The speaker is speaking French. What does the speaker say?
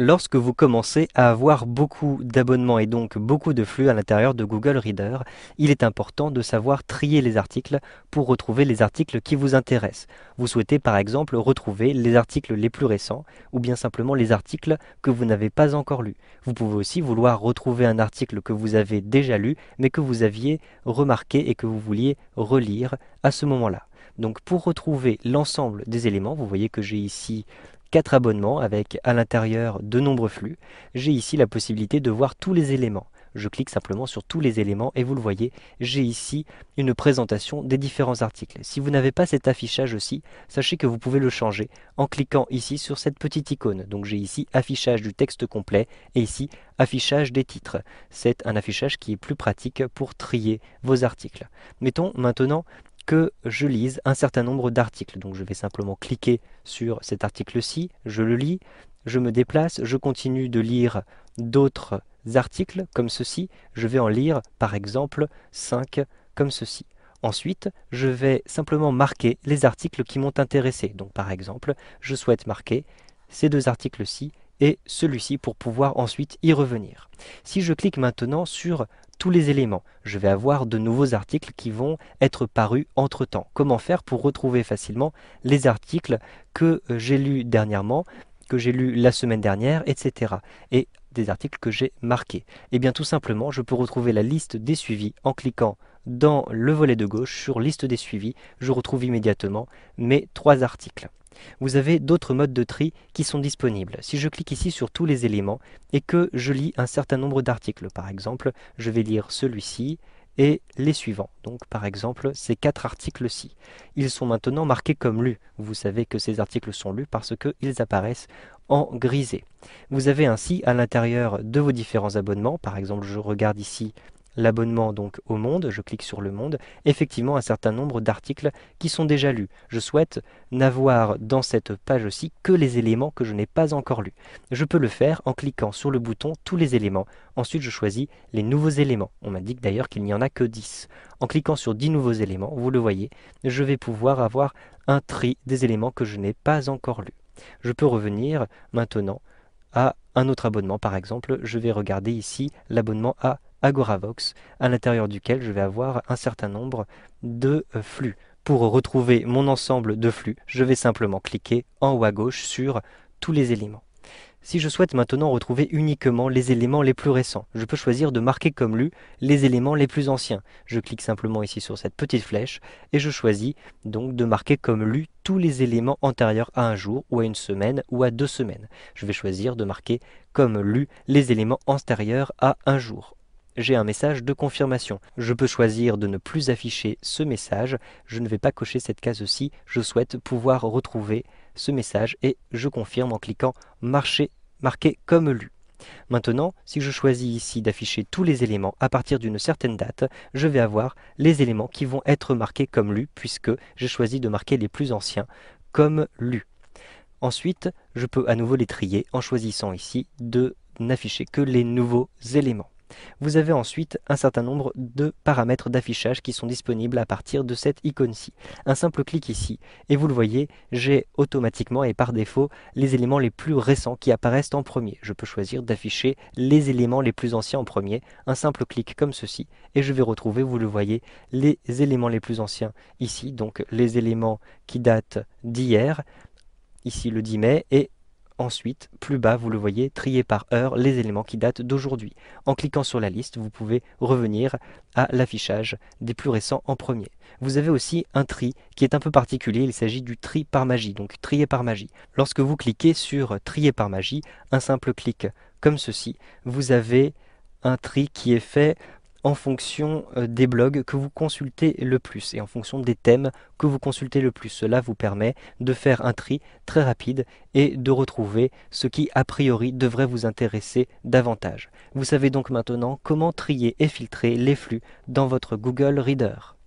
lorsque vous commencez à avoir beaucoup d'abonnements et donc beaucoup de flux à l'intérieur de Google Reader, il est important de savoir trier les articles pour retrouver les articles qui vous intéressent. Vous souhaitez par exemple retrouver les articles les plus récents ou bien simplement les articles que vous n'avez pas encore lus. Vous pouvez aussi vouloir retrouver un article que vous avez déjà lu mais que vous aviez remarqué et que vous vouliez relire à ce moment-là. Donc pour retrouver l'ensemble des éléments, vous voyez que j'ai ici 4 abonnements avec à l'intérieur de nombreux flux, j'ai ici la possibilité de voir tous les éléments. Je clique simplement sur tous les éléments et vous le voyez, j'ai ici une présentation des différents articles. Si vous n'avez pas cet affichage aussi, sachez que vous pouvez le changer en cliquant ici sur cette petite icône. Donc j'ai ici affichage du texte complet et ici affichage des titres. C'est un affichage qui est plus pratique pour trier vos articles. Mettons maintenant que je lise un certain nombre d'articles. Donc je vais simplement cliquer sur cet article-ci, je le lis, je me déplace, je continue de lire d'autres articles comme ceci, je vais en lire par exemple 5 comme ceci. Ensuite, je vais simplement marquer les articles qui m'ont intéressé. Donc par exemple, je souhaite marquer ces deux articles-ci et celui-ci pour pouvoir ensuite y revenir. Si je clique maintenant sur tous les éléments, je vais avoir de nouveaux articles qui vont être parus entre-temps. Comment faire pour retrouver facilement les articles que euh, j'ai lus dernièrement, que j'ai lus la semaine dernière, etc. Et articles que j'ai marqués et eh bien tout simplement, je peux retrouver la liste des suivis en cliquant dans le volet de gauche sur liste des suivis, je retrouve immédiatement mes trois articles. Vous avez d'autres modes de tri qui sont disponibles. Si je clique ici sur tous les éléments et que je lis un certain nombre d'articles, par exemple, je vais lire celui-ci, et les suivants. Donc par exemple ces quatre articles-ci. Ils sont maintenant marqués comme lus. Vous savez que ces articles sont lus parce qu'ils apparaissent en grisé. Vous avez ainsi à l'intérieur de vos différents abonnements, par exemple je regarde ici l'abonnement donc au Monde, je clique sur le Monde, effectivement un certain nombre d'articles qui sont déjà lus. Je souhaite n'avoir dans cette page aussi que les éléments que je n'ai pas encore lus. Je peux le faire en cliquant sur le bouton Tous les éléments. Ensuite, je choisis les nouveaux éléments. On m'indique d'ailleurs qu'il n'y en a que 10. En cliquant sur 10 nouveaux éléments, vous le voyez, je vais pouvoir avoir un tri des éléments que je n'ai pas encore lus. Je peux revenir maintenant à un autre abonnement. Par exemple, je vais regarder ici l'abonnement à AgoraVox, à l'intérieur duquel je vais avoir un certain nombre de euh, flux. Pour retrouver mon ensemble de flux, je vais simplement cliquer en haut à gauche sur tous les éléments. Si je souhaite maintenant retrouver uniquement les éléments les plus récents, je peux choisir de marquer comme lu les éléments les plus anciens. Je clique simplement ici sur cette petite flèche et je choisis donc de marquer comme lu tous les éléments antérieurs à un jour ou à une semaine ou à deux semaines. Je vais choisir de marquer comme lu les éléments antérieurs à un jour j'ai un message de confirmation. Je peux choisir de ne plus afficher ce message, je ne vais pas cocher cette case-ci, je souhaite pouvoir retrouver ce message et je confirme en cliquant marquer comme lu. Maintenant, si je choisis ici d'afficher tous les éléments à partir d'une certaine date, je vais avoir les éléments qui vont être marqués comme lu puisque j'ai choisi de marquer les plus anciens comme lu. Ensuite, je peux à nouveau les trier en choisissant ici de n'afficher que les nouveaux éléments. Vous avez ensuite un certain nombre de paramètres d'affichage qui sont disponibles à partir de cette icône-ci. Un simple clic ici et vous le voyez, j'ai automatiquement et par défaut les éléments les plus récents qui apparaissent en premier. Je peux choisir d'afficher les éléments les plus anciens en premier, un simple clic comme ceci et je vais retrouver, vous le voyez, les éléments les plus anciens ici, donc les éléments qui datent d'hier, ici le 10 mai, et Ensuite, plus bas, vous le voyez, trier par heure les éléments qui datent d'aujourd'hui. En cliquant sur la liste, vous pouvez revenir à l'affichage des plus récents en premier. Vous avez aussi un tri qui est un peu particulier, il s'agit du tri par magie, donc trier par magie. Lorsque vous cliquez sur trier par magie, un simple clic comme ceci, vous avez un tri qui est fait en fonction euh, des blogs que vous consultez le plus et en fonction des thèmes que vous consultez le plus. Cela vous permet de faire un tri très rapide et de retrouver ce qui a priori devrait vous intéresser davantage. Vous savez donc maintenant comment trier et filtrer les flux dans votre Google Reader.